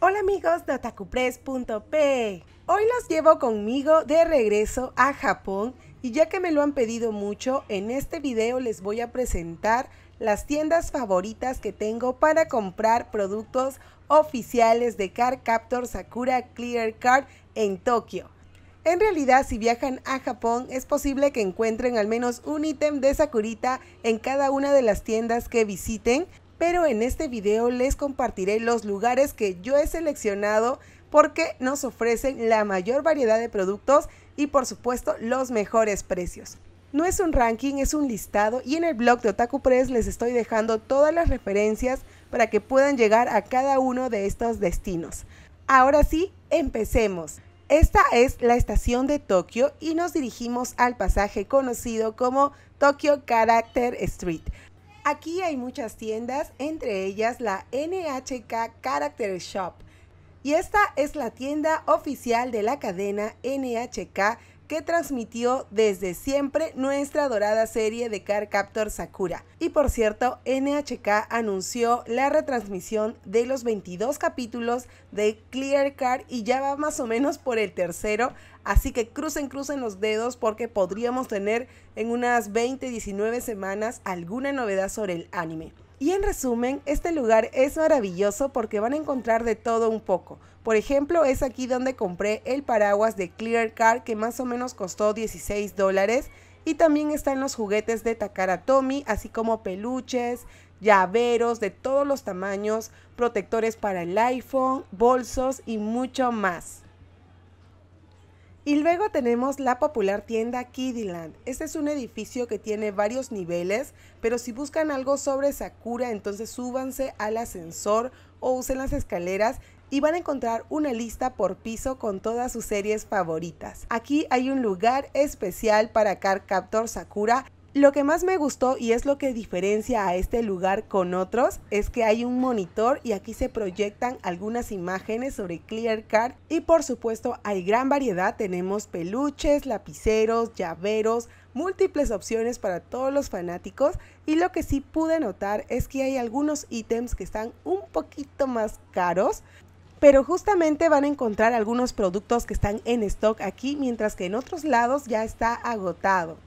Hola amigos de otakupress.p. Hoy los llevo conmigo de regreso a Japón y ya que me lo han pedido mucho, en este video les voy a presentar las tiendas favoritas que tengo para comprar productos oficiales de car Captor Sakura Clear Card en Tokio. En realidad, si viajan a Japón, es posible que encuentren al menos un ítem de Sakurita en cada una de las tiendas que visiten, pero en este video les compartiré los lugares que yo he seleccionado porque nos ofrecen la mayor variedad de productos y por supuesto los mejores precios. No es un ranking, es un listado y en el blog de Otaku Press les estoy dejando todas las referencias para que puedan llegar a cada uno de estos destinos. Ahora sí, empecemos. Esta es la estación de Tokio y nos dirigimos al pasaje conocido como Tokyo Character Street. Aquí hay muchas tiendas, entre ellas la NHK Character Shop. Y esta es la tienda oficial de la cadena NHK que transmitió desde siempre nuestra dorada serie de Car Captor Sakura. Y por cierto, NHK anunció la retransmisión de los 22 capítulos de Clear Card y ya va más o menos por el tercero, así que crucen, crucen los dedos porque podríamos tener en unas 20, 19 semanas alguna novedad sobre el anime. Y en resumen, este lugar es maravilloso porque van a encontrar de todo un poco. Por ejemplo, es aquí donde compré el paraguas de Clear Car que más o menos costó 16 dólares. Y también están los juguetes de Takara Tomy, así como peluches, llaveros de todos los tamaños, protectores para el iPhone, bolsos y mucho más. Y luego tenemos la popular tienda Kidiland. Este es un edificio que tiene varios niveles, pero si buscan algo sobre Sakura, entonces súbanse al ascensor o usen las escaleras y van a encontrar una lista por piso con todas sus series favoritas. Aquí hay un lugar especial para Car Captor Sakura lo que más me gustó y es lo que diferencia a este lugar con otros es que hay un monitor y aquí se proyectan algunas imágenes sobre Clear Card y por supuesto hay gran variedad, tenemos peluches, lapiceros, llaveros, múltiples opciones para todos los fanáticos y lo que sí pude notar es que hay algunos ítems que están un poquito más caros, pero justamente van a encontrar algunos productos que están en stock aquí mientras que en otros lados ya está agotado.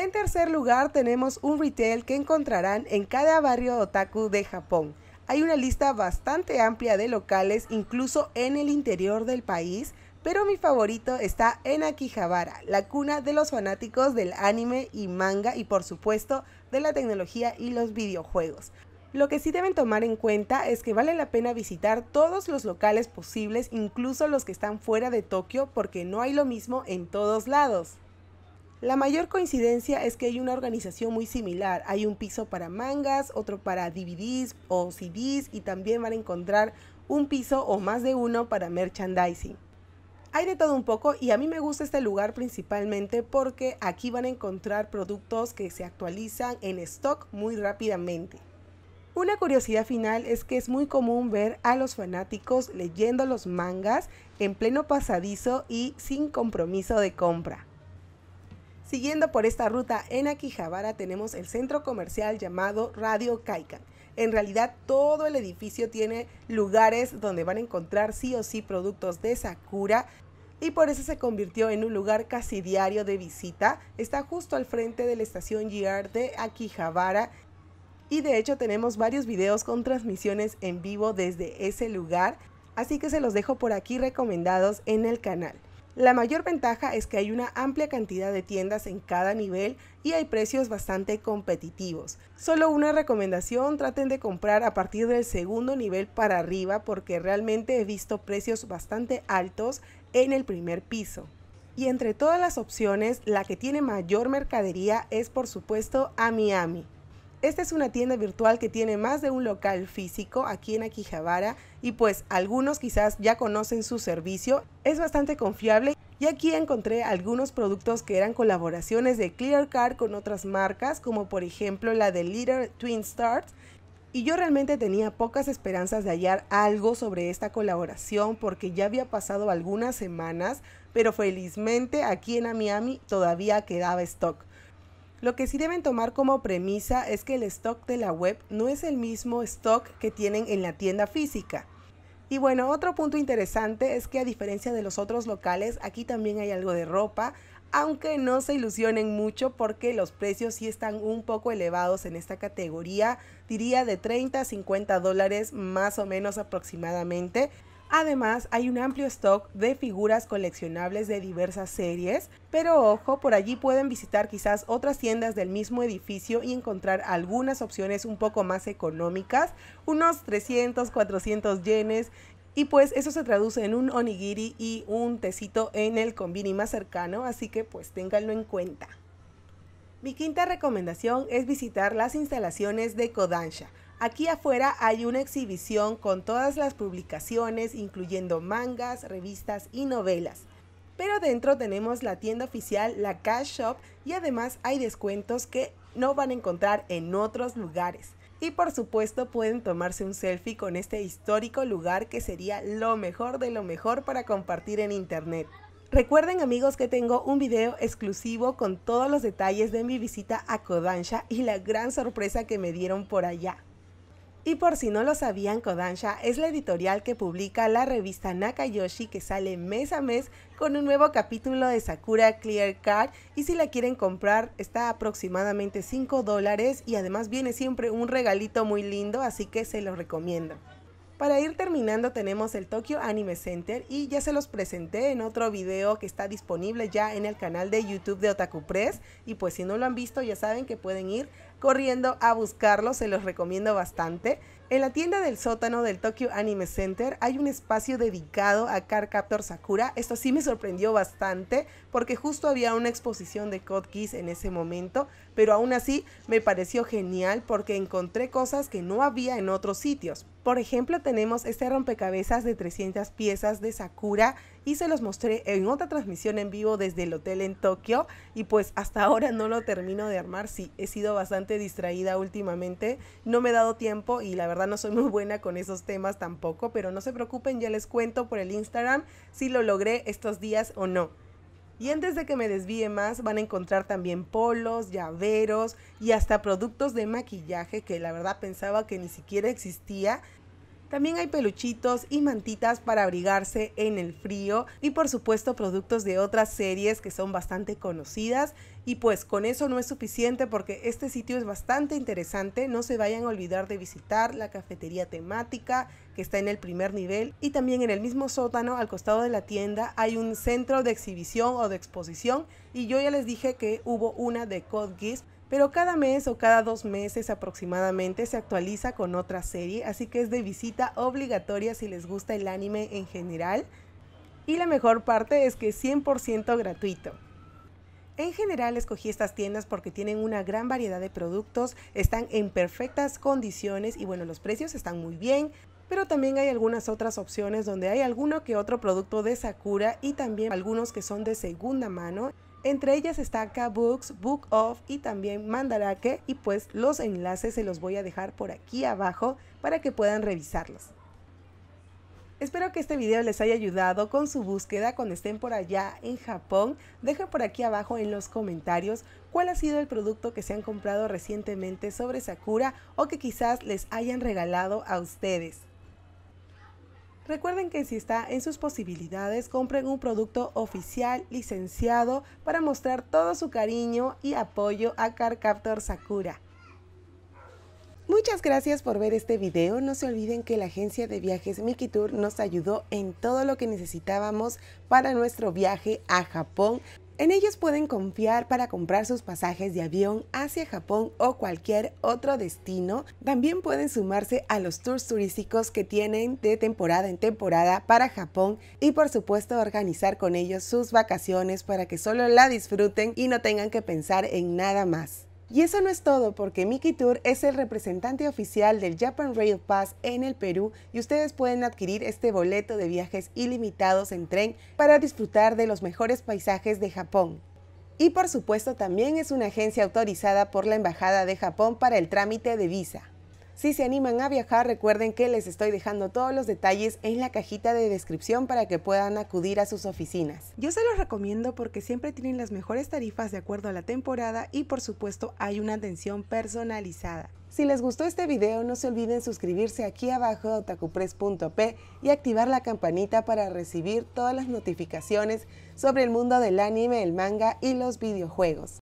En tercer lugar tenemos un retail que encontrarán en cada barrio otaku de Japón. Hay una lista bastante amplia de locales incluso en el interior del país, pero mi favorito está en Akihabara, la cuna de los fanáticos del anime y manga y por supuesto de la tecnología y los videojuegos. Lo que sí deben tomar en cuenta es que vale la pena visitar todos los locales posibles, incluso los que están fuera de Tokio, porque no hay lo mismo en todos lados. La mayor coincidencia es que hay una organización muy similar. Hay un piso para mangas, otro para DVDs o CDs y también van a encontrar un piso o más de uno para merchandising. Hay de todo un poco y a mí me gusta este lugar principalmente porque aquí van a encontrar productos que se actualizan en stock muy rápidamente. Una curiosidad final es que es muy común ver a los fanáticos leyendo los mangas en pleno pasadizo y sin compromiso de compra. Siguiendo por esta ruta en Akihabara tenemos el centro comercial llamado Radio Kaikan. En realidad todo el edificio tiene lugares donde van a encontrar sí o sí productos de Sakura y por eso se convirtió en un lugar casi diario de visita. Está justo al frente de la estación GR de Akihabara y de hecho tenemos varios videos con transmisiones en vivo desde ese lugar, así que se los dejo por aquí recomendados en el canal. La mayor ventaja es que hay una amplia cantidad de tiendas en cada nivel y hay precios bastante competitivos. Solo una recomendación, traten de comprar a partir del segundo nivel para arriba porque realmente he visto precios bastante altos en el primer piso. Y entre todas las opciones, la que tiene mayor mercadería es por supuesto Amiami. Esta es una tienda virtual que tiene más de un local físico aquí en Akihabara y pues algunos quizás ya conocen su servicio. Es bastante confiable y aquí encontré algunos productos que eran colaboraciones de Clear Card con otras marcas como por ejemplo la de Leader Twin Stars y yo realmente tenía pocas esperanzas de hallar algo sobre esta colaboración porque ya había pasado algunas semanas, pero felizmente aquí en Miami todavía quedaba stock. Lo que sí deben tomar como premisa es que el stock de la web no es el mismo stock que tienen en la tienda física. Y bueno, otro punto interesante es que a diferencia de los otros locales, aquí también hay algo de ropa, aunque no se ilusionen mucho porque los precios sí están un poco elevados en esta categoría, diría de 30 a 50 dólares más o menos aproximadamente. Además, hay un amplio stock de figuras coleccionables de diversas series, pero ojo, por allí pueden visitar quizás otras tiendas del mismo edificio y encontrar algunas opciones un poco más económicas, unos 300, 400 yenes, y pues eso se traduce en un onigiri y un tecito en el convini más cercano, así que pues ténganlo en cuenta. Mi quinta recomendación es visitar las instalaciones de Kodansha, Aquí afuera hay una exhibición con todas las publicaciones, incluyendo mangas, revistas y novelas. Pero dentro tenemos la tienda oficial, la Cash Shop, y además hay descuentos que no van a encontrar en otros lugares. Y por supuesto pueden tomarse un selfie con este histórico lugar que sería lo mejor de lo mejor para compartir en internet. Recuerden amigos que tengo un video exclusivo con todos los detalles de mi visita a Kodansha y la gran sorpresa que me dieron por allá. Y por si no lo sabían, Kodansha es la editorial que publica la revista Nakayoshi que sale mes a mes con un nuevo capítulo de Sakura Clear Card y si la quieren comprar está aproximadamente 5 dólares y además viene siempre un regalito muy lindo así que se lo recomiendo. Para ir terminando tenemos el Tokyo Anime Center y ya se los presenté en otro video que está disponible ya en el canal de YouTube de Otaku Press y pues si no lo han visto ya saben que pueden ir corriendo a buscarlo, se los recomiendo bastante. En la tienda del sótano del Tokyo Anime Center hay un espacio dedicado a Car Captor Sakura. Esto sí me sorprendió bastante porque justo había una exposición de Code en ese momento, pero aún así me pareció genial porque encontré cosas que no había en otros sitios. Por ejemplo, tenemos este rompecabezas de 300 piezas de Sakura y se los mostré en otra transmisión en vivo desde el hotel en Tokio y pues hasta ahora no lo termino de armar, sí, he sido bastante distraída últimamente, no me he dado tiempo y la verdad no soy muy buena con esos temas tampoco, pero no se preocupen, ya les cuento por el Instagram si lo logré estos días o no. Y antes de que me desvíe más, van a encontrar también polos, llaveros y hasta productos de maquillaje que la verdad pensaba que ni siquiera existía también hay peluchitos y mantitas para abrigarse en el frío y por supuesto productos de otras series que son bastante conocidas. Y pues con eso no es suficiente porque este sitio es bastante interesante. No se vayan a olvidar de visitar la cafetería temática que está en el primer nivel y también en el mismo sótano al costado de la tienda hay un centro de exhibición o de exposición y yo ya les dije que hubo una de Code pero cada mes o cada dos meses aproximadamente se actualiza con otra serie, así que es de visita obligatoria si les gusta el anime en general. Y la mejor parte es que es 100% gratuito. En general escogí estas tiendas porque tienen una gran variedad de productos, están en perfectas condiciones y bueno, los precios están muy bien, pero también hay algunas otras opciones donde hay alguno que otro producto de Sakura y también algunos que son de segunda mano entre ellas está K-Books, Book Off y también Mandarake y pues los enlaces se los voy a dejar por aquí abajo para que puedan revisarlos. Espero que este video les haya ayudado con su búsqueda cuando estén por allá en Japón. Dejen por aquí abajo en los comentarios cuál ha sido el producto que se han comprado recientemente sobre Sakura o que quizás les hayan regalado a ustedes. Recuerden que si está en sus posibilidades, compren un producto oficial licenciado para mostrar todo su cariño y apoyo a Carcaptor Sakura. Muchas gracias por ver este video. No se olviden que la agencia de viajes Miki Tour nos ayudó en todo lo que necesitábamos para nuestro viaje a Japón. En ellos pueden confiar para comprar sus pasajes de avión hacia Japón o cualquier otro destino. También pueden sumarse a los tours turísticos que tienen de temporada en temporada para Japón y por supuesto organizar con ellos sus vacaciones para que solo la disfruten y no tengan que pensar en nada más. Y eso no es todo, porque Mickey Tour es el representante oficial del Japan Rail Pass en el Perú y ustedes pueden adquirir este boleto de viajes ilimitados en tren para disfrutar de los mejores paisajes de Japón. Y por supuesto también es una agencia autorizada por la Embajada de Japón para el trámite de visa. Si se animan a viajar, recuerden que les estoy dejando todos los detalles en la cajita de descripción para que puedan acudir a sus oficinas. Yo se los recomiendo porque siempre tienen las mejores tarifas de acuerdo a la temporada y por supuesto hay una atención personalizada. Si les gustó este video, no se olviden suscribirse aquí abajo a otakupress.p y activar la campanita para recibir todas las notificaciones sobre el mundo del anime, el manga y los videojuegos.